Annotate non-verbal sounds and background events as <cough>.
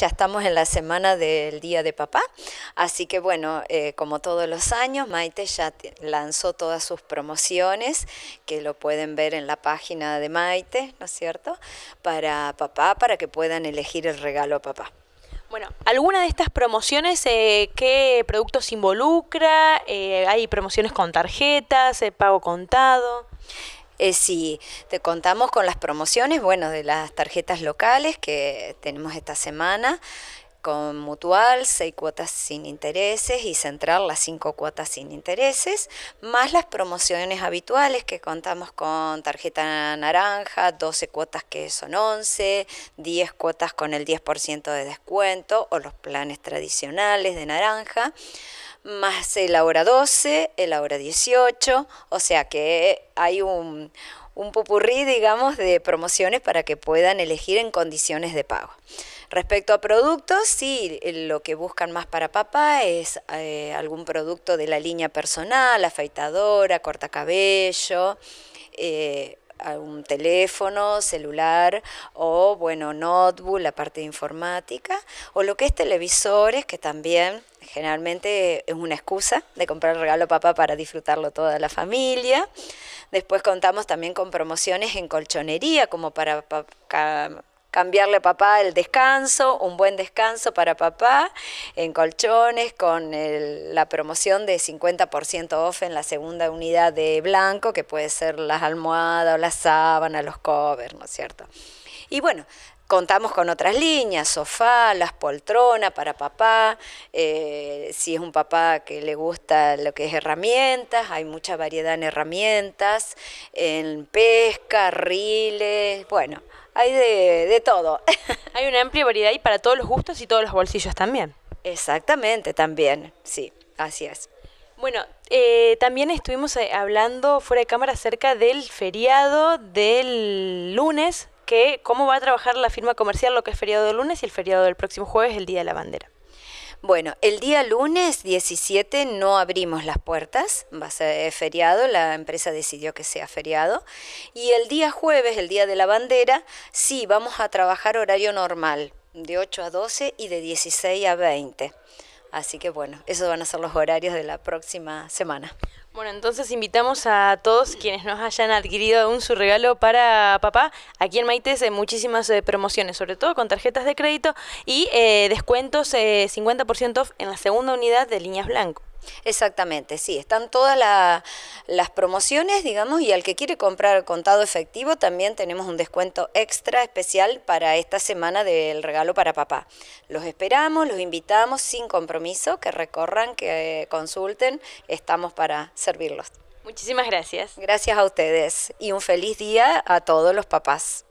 Ya estamos en la semana del Día de Papá, así que bueno, eh, como todos los años, Maite ya lanzó todas sus promociones, que lo pueden ver en la página de Maite, ¿no es cierto?, para papá, para que puedan elegir el regalo a papá. Bueno, ¿alguna de estas promociones eh, qué productos involucra? Eh, ¿Hay promociones con tarjetas, pago contado? Eh, si te contamos con las promociones, bueno, de las tarjetas locales que tenemos esta semana, con mutual, seis cuotas sin intereses y central las cinco cuotas sin intereses, más las promociones habituales que contamos con tarjeta naranja, 12 cuotas que son 11, 10 cuotas con el 10% de descuento o los planes tradicionales de naranja, más el ahora 12, el ahora 18, o sea que hay un, un pupurrí, digamos, de promociones para que puedan elegir en condiciones de pago. Respecto a productos, sí, lo que buscan más para papá es eh, algún producto de la línea personal, afeitadora, cortacabello. Eh, un teléfono, celular o, bueno, notebook, la parte informática, o lo que es televisores, que también generalmente es una excusa de comprar el regalo a papá para disfrutarlo toda la familia. Después contamos también con promociones en colchonería, como para, para cambiarle a papá el descanso, un buen descanso para papá, en colchones, con la promoción de 50% off en la segunda unidad de blanco, que puede ser las almohadas o las sábanas, los covers, ¿no es cierto? Y bueno, Contamos con otras líneas, sofá, las poltronas para papá, eh, si es un papá que le gusta lo que es herramientas, hay mucha variedad en herramientas, en pesca, riles, bueno, hay de, todo. <laughs> hay una amplia variedad y para todos los gustos y todos los bolsillos también. Exactamente, también, sí, así es. Bueno, eh, también estuvimos eh, hablando fuera de cámara acerca del feriado del lunes cómo va a trabajar la firma comercial lo que es feriado de lunes y el feriado del próximo jueves, el Día de la Bandera. Bueno, el día lunes 17 no abrimos las puertas, va a ser eh, feriado, la empresa decidió que sea feriado. Y el día jueves, el día de la bandera, sí, vamos a trabajar horario normal, de 8 a 12 y de 16 a 20. Así que bueno, esos van a ser los horarios de la próxima semana. Bueno, entonces invitamos a todos quienes nos hayan adquirido aún su regalo para papá. Aquí en Maites hay muchísimas eh, promociones, sobre todo con tarjetas de crédito y eh, descuentos 50% eh, off en la segunda unidad de Líneas blancas. Exactamente, sí, están todas las promociones, digamos, y al que quiere comprar contado efectivo también tenemos un descuento extra especial para esta semana del regalo para papá. Los esperamos, los invitamos sin compromiso, que recorran, que eh, consulten, estamos para servirlos. Muchísimas gracias. Gracias a ustedes y un feliz día a todos los papás.